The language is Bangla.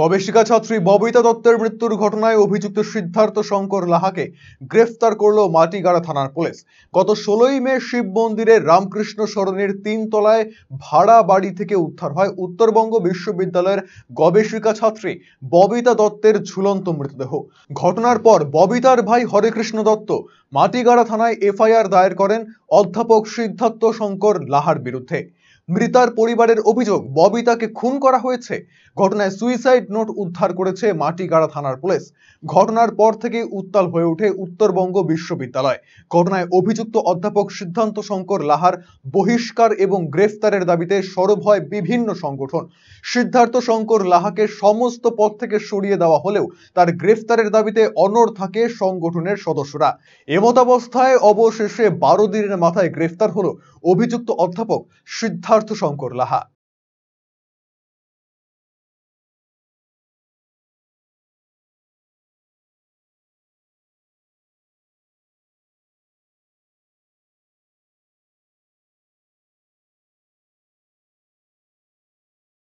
গবেষিকা ছাত্রী ববিতা দত্তের মৃত্যুর ঘটনায় অভিযুক্ত সিদ্ধার্থ শঙ্কর লাহাকে গ্রেফতার করল মাটিগাড়া থানার পুলিশ গত ষোলোই মে শিব মন্দিরে রামকৃষ্ণ সরণির তিনতলায় ভাড়া বাড়ি থেকে উদ্ধার হয় উত্তরবঙ্গ বিশ্ববিদ্যালয়ের গবেষিকা ছাত্রী ববিতা দত্তের ঝুলন্ত মৃতদেহ ঘটনার পর ববিতার ভাই হরেকৃষ্ণ দত্ত মাটিগাড়া থানায় এফআইআর দায়ের করেন অধ্যাপক সিদ্ধার্থ শঙ্কর লাহার বিরুদ্ধে মৃতার পরিবারের অভিযোগ ববিতাকে খুন করা হয়েছে ঘটনায় সুইসাইড নোট উদ্ধার করেছে মাটিগাড়া থানার পুলিশ ঘটনার পর থেকে উত্তাল হয়ে ওঠে উত্তরবঙ্গ বিশ্ববিদ্যালয় ঘটনায় অভিযুক্ত অধ্যাপক সিদ্ধান্ত শঙ্কর লাহার বহিষ্কার এবং গ্রেফতারের দাবিতে সরব হয় বিভিন্ন সংগঠন সিদ্ধার্থ শঙ্কর লাহাকে সমস্ত পদ থেকে সরিয়ে দেওয়া হলেও তার গ্রেফতারের দাবিতে অনর থাকে সংগঠনের সদস্যরা এমতাবস্থায় অবশেষে বারো দিনের মাথায় গ্রেফতার হলো অভিযুক্ত অধ্যাপক সিদ্ধার্থ সিদ্ধার্থ শঙ্কর লাহা